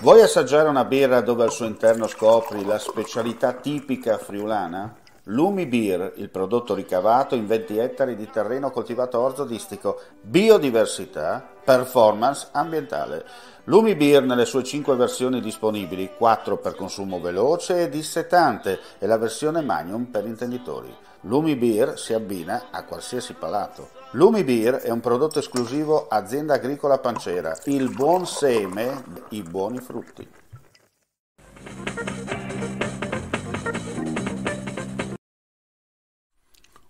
Vuoi assaggiare una birra dove al suo interno scopri la specialità tipica friulana? Lumi Beer, il prodotto ricavato in 20 ettari di terreno coltivato orzo-distico, biodiversità, performance ambientale. Lumi Beer nelle sue 5 versioni disponibili, 4 per consumo veloce e dissetante e la versione magnum per intenditori. Lumi Beer si abbina a qualsiasi palato. Lumi Beer è un prodotto esclusivo azienda agricola pancera. Il buon seme, i buoni frutti.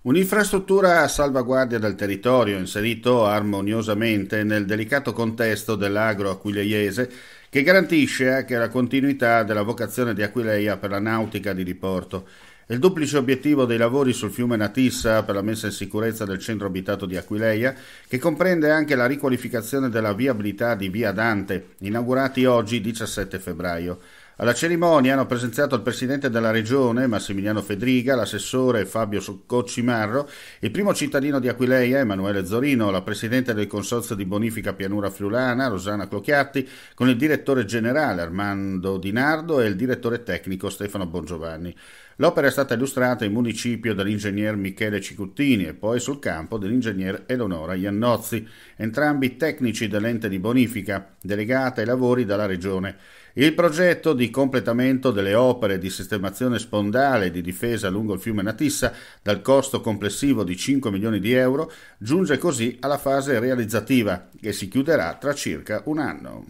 Un'infrastruttura a salvaguardia del territorio inserito armoniosamente nel delicato contesto dell'agro aquileiese che garantisce anche la continuità della vocazione di Aquileia per la nautica di diporto il duplice obiettivo dei lavori sul fiume Natissa per la messa in sicurezza del centro abitato di Aquileia, che comprende anche la riqualificazione della viabilità di Via Dante, inaugurati oggi 17 febbraio. Alla cerimonia hanno presenziato il presidente della regione Massimiliano Fedriga, l'assessore Fabio Soccocci il primo cittadino di Aquileia Emanuele Zorino, la presidente del consorzio di bonifica pianura friulana Rosana Clocchiatti, con il direttore generale Armando Di Nardo e il direttore tecnico Stefano Bongiovanni. L'opera è stata illustrata in municipio dall'ingegner Michele Cicuttini e poi sul campo dell'ingegner Eleonora Iannozzi, entrambi tecnici dell'ente di bonifica, delegata ai lavori dalla regione. Il progetto di completamento delle opere di sistemazione spondale e di difesa lungo il fiume Natissa, dal costo complessivo di 5 milioni di euro, giunge così alla fase realizzativa, che si chiuderà tra circa un anno.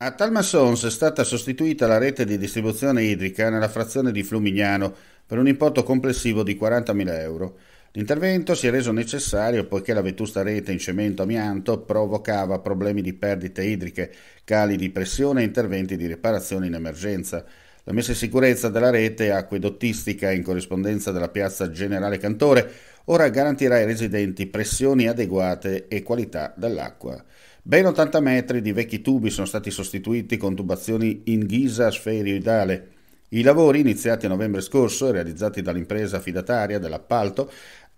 A Talmassons è stata sostituita la rete di distribuzione idrica nella frazione di Flumignano per un importo complessivo di 40.000 euro. L'intervento si è reso necessario poiché la vetusta rete in cemento amianto provocava problemi di perdite idriche, cali di pressione e interventi di riparazione in emergenza. La messa in sicurezza della rete acquedottistica in corrispondenza della piazza Generale Cantore ora garantirà ai residenti pressioni adeguate e qualità dell'acqua. Ben 80 metri di vecchi tubi sono stati sostituiti con tubazioni in ghisa sferioidale. I lavori, iniziati a novembre scorso e realizzati dall'impresa affidataria dell'appalto,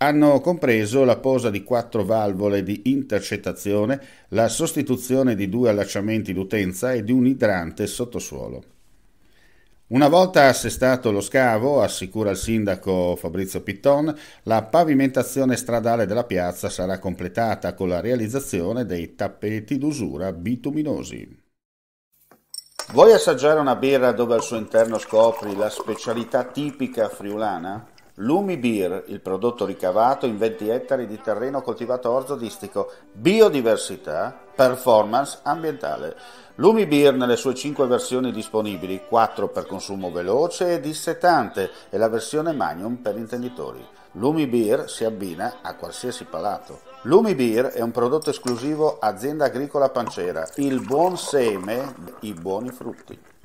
hanno compreso la posa di quattro valvole di intercettazione, la sostituzione di due allacciamenti d'utenza e di un idrante sottosuolo. Una volta assestato lo scavo, assicura il sindaco Fabrizio Pitton, la pavimentazione stradale della piazza sarà completata con la realizzazione dei tappeti d'usura bituminosi. Vuoi assaggiare una birra dove al suo interno scopri la specialità tipica friulana? Lumi Beer, il prodotto ricavato in 20 ettari di terreno coltivato orzo-distico, biodiversità, performance ambientale. Lumi Beer nelle sue 5 versioni disponibili, 4 per consumo veloce e dissetante e la versione Magnum per intenditori. Lumi Beer si abbina a qualsiasi palato. Lumi Beer è un prodotto esclusivo azienda agricola pancera, il buon seme, i buoni frutti.